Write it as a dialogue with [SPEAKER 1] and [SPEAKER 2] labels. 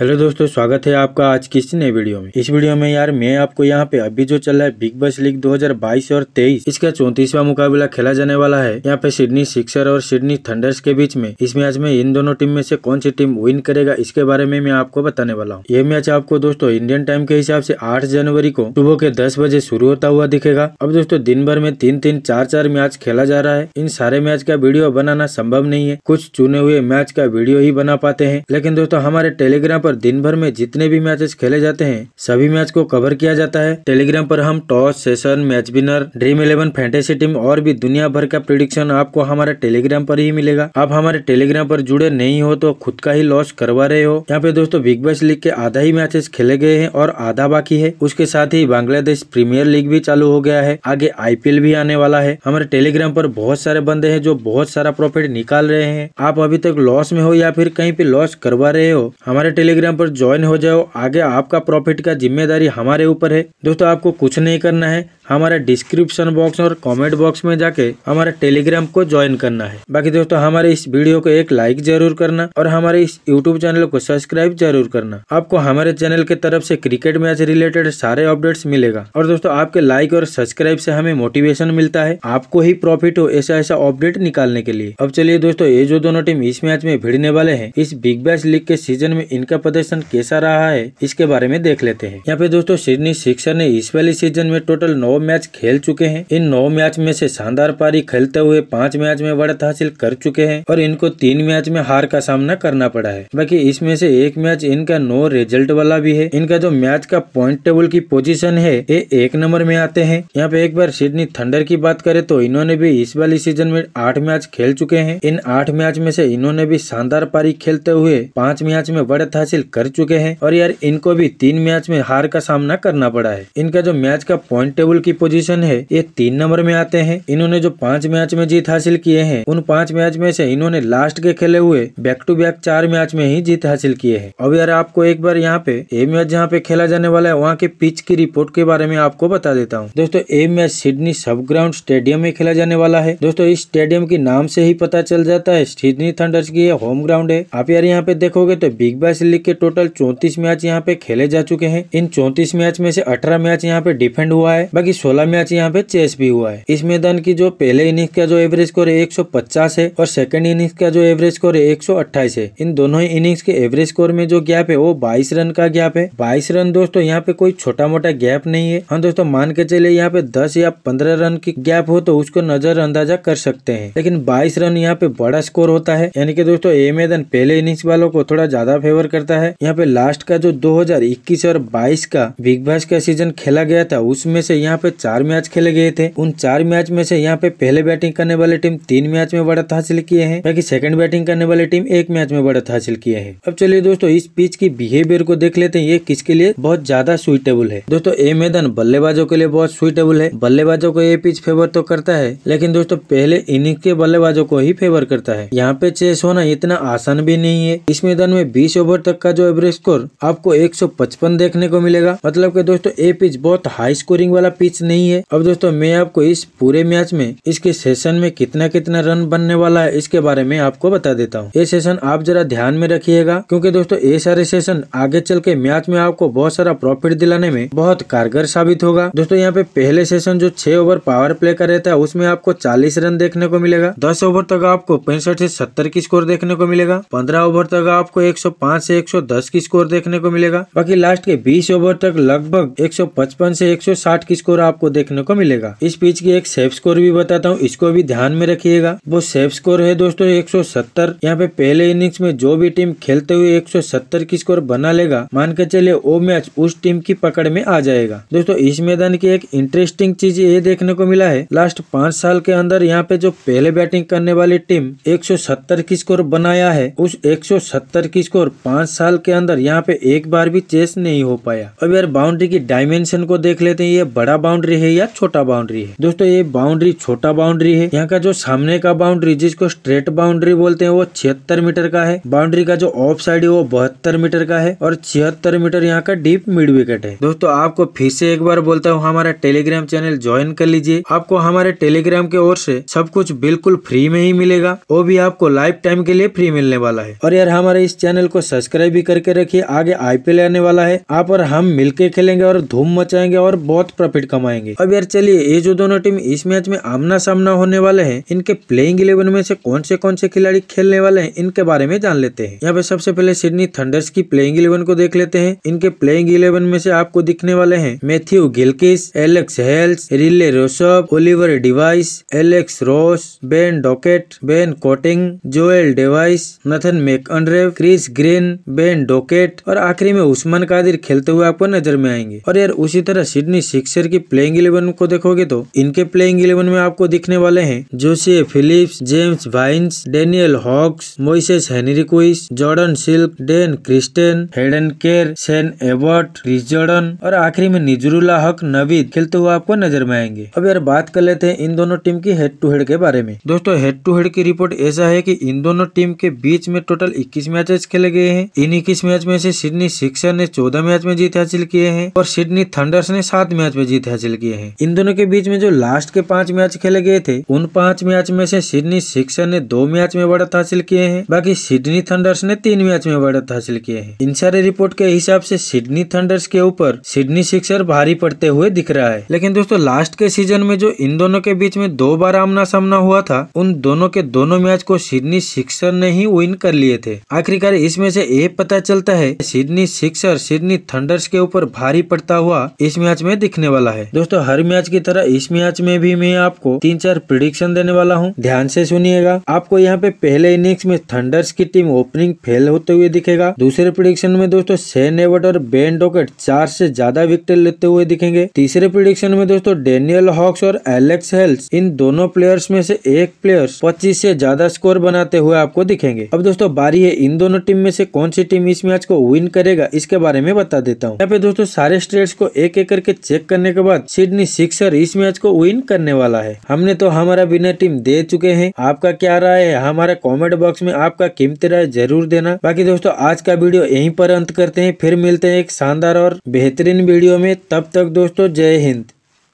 [SPEAKER 1] hello दोस्तों स्वागत है आपका आज की इस नए वीडियो में इस वीडियो में यार मैं आपको यहाँ पे अभी जो चल रहा है बिग बस लीग 2022 और 23 इसका चौंतीसवा मुकाबला खेला जाने वाला है यहाँ पे सिडनी सिक्सर और सिडनी थंडर्स के बीच में इस मैच में इन दोनों टीम में से कौन सी टीम विन करेगा इसके बारे में मैं आपको बताने वाला हूँ ये मैच आपको दोस्तों इंडियन टाइम के हिसाब से आठ जनवरी को सुबह के दस बजे शुरू होता हुआ दिखेगा अब दोस्तों दिन भर में तीन तीन चार चार मैच खेला जा रहा है इन सारे मैच का वीडियो बनाना संभव नहीं है कुछ चुने हुए मैच का वीडियो ही बना पाते हैं लेकिन दोस्तों हमारे टेलीग्राम पर दिन भर में जितने भी मैचेस खेले जाते हैं सभी मैच को कवर किया जाता है टेलीग्राम पर हम toss session match winner Dream eleven fantasy team और भी दुनिया भर का प्रिडिक्शन आपको हमारे टेलीग्राम पर ही मिलेगा आप हमारे टेलीग्राम पर जुड़े नहीं हो तो खुद का ही लॉस करवा रहे हो यहाँ पे दोस्तों बिग बॉस लीग के आधा ही मैचेस खेले गए हैं और आधा बाकी है उसके साथ ही बांग्लादेश प्रीमियर लीग भी चालू हो गया है आगे आईपीएल भी आने वाला है हमारे टेलीग्राम पर बहुत सारे बंदे हैं जो बहुत सारा प्रॉफिट निकाल रहे हैं आप अभी तक लॉस में हो या फिर कहीं पे लॉस करवा रहे हो हमारे टेलीग्राम पर ज्वाइन हो जाओ आगे आपका प्रॉफिट का जिम्मेदारी हमारे ऊपर है दोस्तों आपको कुछ नहीं करना है हमारे डिस्क्रिप्शन बॉक्स और कमेंट बॉक्स में जाके हमारे टेलीग्राम को ज्वाइन करना है बाकी दोस्तों हमारे इस वीडियो को एक लाइक जरूर करना और हमारे इस यूट्यूब चैनल को सब्सक्राइब जरूर करना आपको हमारे चैनल के तरफ से क्रिकेट मैच रिलेटेड सारे अपडेट्स मिलेगा और दोस्तों आपके लाइक और सब्सक्राइब से हमें मोटिवेशन मिलता है आपको ही प्रॉफिट हो ऐसा ऐसा अपडेट निकालने के लिए अब चलिए दोस्तों ये जो दोनों टीम इस मैच में भिड़ने वाले है इस बिग बैश लीग के सीजन में इनका प्रदर्शन कैसा रहा है इसके बारे में देख लेते हैं यहाँ पे दोस्तों सिडनी सिक्सर ने इस वाली सीजन में टोटल नौ मैच खेल चुके हैं इन नौ मैच में से शानदार पारी खेलते हुए पांच मैच में बढ़त हासिल कर चुके हैं और इनको तीन मैच में हार का सामना करना पड़ा है बाकी इसमें से एक मैच इनका नो रिजल्ट वाला भी है इनका जो मैच का पॉइंट टेबल की पोजीशन है ये एक नंबर में आते हैं यहाँ पे एक बार सिडनी थंडर की बात करे तो इन्होंने भी इस वाली सीजन में आठ मैच खेल चुके हैं इन आठ मैच में से इन्होंने भी शानदार पारी खेलते हुए पांच मैच में बढ़त हासिल कर चुके हैं और यार इनको भी तीन मैच में हार का सामना करना पड़ा है इनका जो मैच का पॉइंट टेबल की पोजीशन है ये तीन नंबर में आते हैं इन्होंने जो पांच मैच में जीत हासिल किए हैं उन पांच मैच में से इन्होंने लास्ट के खेले हुए बैक टू बैक चार मैच में ही जीत हासिल किए हैं अब यार आपको एक बार यहाँ पे ए मैच जहाँ पे खेला जाने वाला है वहाँ के पिच की रिपोर्ट के बारे में आपको बता देता हूँ दोस्तों ए मैच सिडनी सब ग्राउंड स्टेडियम में खेला जाने वाला है दोस्तों इस स्टेडियम के नाम से ही पता चल जाता है सिडनी थंडर्स की होम ग्राउंड है आप यार यहाँ पे देखोगे तो बिग बैश लीग के टोटल चौंतीस मैच यहाँ पे खेले जा चुके हैं इन चौतीस मैच में से अठारह मैच यहाँ पे डिफेंड हुआ है बाकी कि 16 मैच यहाँ पे चेस भी हुआ है इस मैदान की जो पहले इनिंग्स का जो एवरेज स्कोर है एक है और सेकंड इनिंग्स का जो एवरेज स्कोर है एक है इन दोनों इनिंग्स के एवरेज स्कोर में जो गैप है वो बाईस रन का गैप है बाईस रन दोस्तों यहाँ पे कोई छोटा मोटा गैप नहीं है हाँ दोस्तों मान के चले यहाँ पे दस या पंद्रह रन की गैप हो तो उसको नजरअंदाजा कर सकते हैं लेकिन बाईस रन यहाँ पे बड़ा स्कोर होता है यानी कि दोस्तों ये मैदान पहले इनिंग्स वालों को थोड़ा ज्यादा फेवर करता है यहाँ पे लास्ट का जो 2021 और 22 का बिग बॉस का सीजन खेला गया था उसमें से यहाँ पे चार मैच खेले गए थे उन चार मैच में से यहाँ पे पहले बैटिंग करने वाली टीम तीन मैच में बढ़त हासिल किए हैं बाकी सेकंड बैटिंग करने वाली टीम एक मैच में बढ़त हासिल किए हैं अब चलिए दोस्तों इस पिच की बिहेवियर को देख लेते हैं ये किसके लिए बहुत ज्यादा सुइटेबल है दोस्तों ये मैदान बल्लेबाजों के लिए बहुत सुइटेबल है बल्लेबाजों को ये पिच फेवर तो करता है लेकिन दोस्तों पहले इनिंग के बल्लेबाजों को ही फेवर करता है यहाँ पे चेस होना इतना आसान भी नहीं है इस मैदान में बीस ओवर तक का जो एवरेज स्कोर आपको एक देखने को मिलेगा मतलब की दोस्तों ये पिच बहुत हाई स्कोरिंग वाला पिच पिच नहीं है अब दोस्तों मैं आपको इस पूरे मैच में इसके सेशन में कितना कितना रन बनने वाला है इसके बारे में आपको बता देता हूँ ये सेशन आप जरा ध्यान में रखिएगा क्योंकि दोस्तों ये सारे सेशन आगे चल के मैच में आपको बहुत सारा प्रॉफिट दिलाने में बहुत कारगर साबित होगा दोस्तों यहाँ पे पहले सेशन जो छह ओवर पावर प्ले कर रहता है उसमें आपको चालीस रन देखने को मिलेगा दस ओवर तक आपको पैंसठ से सत्तर की स्कोर देखने को मिलेगा पंद्रह ओवर तक आपको एक सौ पांच से एक सौ दस की स्कोर देखने को मिलेगा बाकी लास्ट के बीस ओवर तक लगभग एक सौ पचपन से एक सौ साठ की स्कोर आपको देखने को मिलेगा इस पिच की एक सेफ स्कोर भी बताता हूँ इसको भी ध्यान में रखिएगा वो सेफ स्कोर है दोस्तों 170 यहाँ पे पहले इनिंग्स में जो भी टीम खेलते हुए 170 की स्कोर बना लेगा मान के चले वो मैच उस टीम की पकड़ में आ जाएगा दोस्तों इस मैदान की एक इंटरेस्टिंग चीज ये देखने को मिला है लास्ट पांच साल के अंदर यहाँ पे जो पहले बैटिंग करने वाली टीम 170 की स्कोर बनाया है उस 170 की स्कोर पांच साल के अंदर यहाँ पे एक बार भी चेस नहीं हो पाया अब यार बाउंड्री की डायमेंशन को देख लेते हैं ये बड़ा बाउंड्री है या छोटा बाउंड्री है दोस्तों ये बाउंड्री छोटा बाउंड्री है यहाँ का जो सामने का बाउंड्री जिसको स्ट्रेट बाउंड्री बोलते हैं वो छिहत्तर मीटर का है बाउंड्री का जो ऑफ साइड है वो बहत्तर मीटर का है और छिहत्तर मीटर यहाँ का डीप मिड विकेट है दोस्तों आपको फिर से एक बार बोलता हूँ हमारा टेलीग्राम चैनल ज्वाइन कर लीजिए आपको हमारे टेलीग्राम के ओर से सब कुछ बिल्कुल फ्री में ही मिलेगा वो भी आपको लाइफ टाइम के लिए फ्री मिलने वाला है और यार हमारे इस चैनल को सब्सक्राइब भी करके रखिए आगे आईपीएल आने वाला है आप और हम मिलके खेलेंगे और धूम मचाएंगे और बहुत प्रॉफिट कमा कमाएंगे अब यार चलिए ये जो दोनों टीम इस मैच में आमना सामना होने वाले हैं इनके प्लेइंग इलेवन में से कौन से कौन से खिलाड़ी खेलने वाले हैं इनके बारे में जान लेते हैं यहाँ पे सबसे पहले सिडनी थंडर्स की प्लेइंग इलेवन को देख लेते हैं इनके प्लेइंग इलेवन में से आपको दिखने वाले हैं Matthew Gilkes Alex Hales Riley Rossouw Oliver Davies Alex Ross Ben Docket Ben Cutting Joel Davies Nathan Mac Chris Green Ben Docket और आखिरी में उस्मान कादिर खेलते हुए आपको नजर में आएंगे और यार उसी तरह सिडनी सिक्सर की प्लेइंग इलेवन को देखोगे तो इनके प्लेइंग इलेवन में आपको दिखने वाले हैं Josh Phillips James Vince Daniel Hawks Moises Henriques Jordan Silk Dan Christian Hayden Kerr Sean avert रिजॉर्डन और आखिरी में निजरुल्ला हक नवीद खेलते तो हुए आपको नजर में आएंगे अब यार बात कर लेते हैं इन दोनों टीम की हेड टू हेड के बारे में दोस्तों हेड टू हेड की रिपोर्ट ऐसा है की इन दोनों टीम के बीच में टोटल इक्कीस मैचेस खेले गए हैं इन इक्कीस मैच में से सिडनी सिक्सर ने चौदह मैच में जीत हासिल किए हैं और सिडनी थंडर्स ने सात मैच में जीत हासिल हासिल किए हैं इन दोनों के बीच में जो लास्ट के पांच मैच खेले गए थे उन पांच मैच में से सिडनी सिक्सर ने दो मैच में बढ़त हासिल किए हैं बाकी सिडनी थंडर्स ने तीन मैच में बढ़त हासिल किए हैं इन सारे रिपोर्ट के हिसाब से सिडनी थंडर्स के ऊपर सिडनी सिक्सर भारी पड़ते हुए दिख रहा है लेकिन दोस्तों लास्ट के सीजन में जो इन दोनों के बीच में दो बार आमना सामना हुआ था उन दोनों के दोनों मैच को सिडनी सिक्सर ने ही विन कर लिए थे आखिरकार इसमें से ये पता चलता है सिडनी सिक्सर सिडनी थंडर्स के ऊपर भारी पड़ता हुआ इस मैच में दिखने वाला है है दोस्तों हर मैच की तरह इस मैच में भी मैं आपको तीन चार प्रिडिक्शन देने वाला हूँ ध्यान से सुनिएगा आपको यहाँ पे पहले इनिंग्स में थंडर्स की टीम ओपनिंग फेल होते हुए दिखेगा दूसरे प्रिडिक्शन में दोस्तों सेन एवर्ट और बेन डॉकेट चार से ज्यादा विकेट लेते हुए दिखेंगे तीसरे प्रिडिक्शन में दोस्तों डेनियल हॉक्स और एलेक्स हेल्स इन दोनों प्लेयर्स में से एक प्लेयर पच्चीस से ज्यादा स्कोर बनाते हुए आपको दिखेंगे अब दोस्तों बारी है इन दोनों टीम में से कौन सी टीम इस मैच को विन करेगा इसके बारे में बता देता हूँ यहाँ पे दोस्तों सारे स्टेट्स को एक एक करके चेक करने के बाद बाद सिडनी सिक्सर इस मैच को विन करने वाला है हमने तो हमारा विनर टीम दे चुके हैं आपका क्या राय है हमारे कमेंट बॉक्स में आपका कीमती राय जरूर देना बाकी दोस्तों आज का वीडियो यहीं पर अंत करते हैं फिर मिलते हैं एक शानदार और बेहतरीन वीडियो में तब तक दोस्तों जय हिंद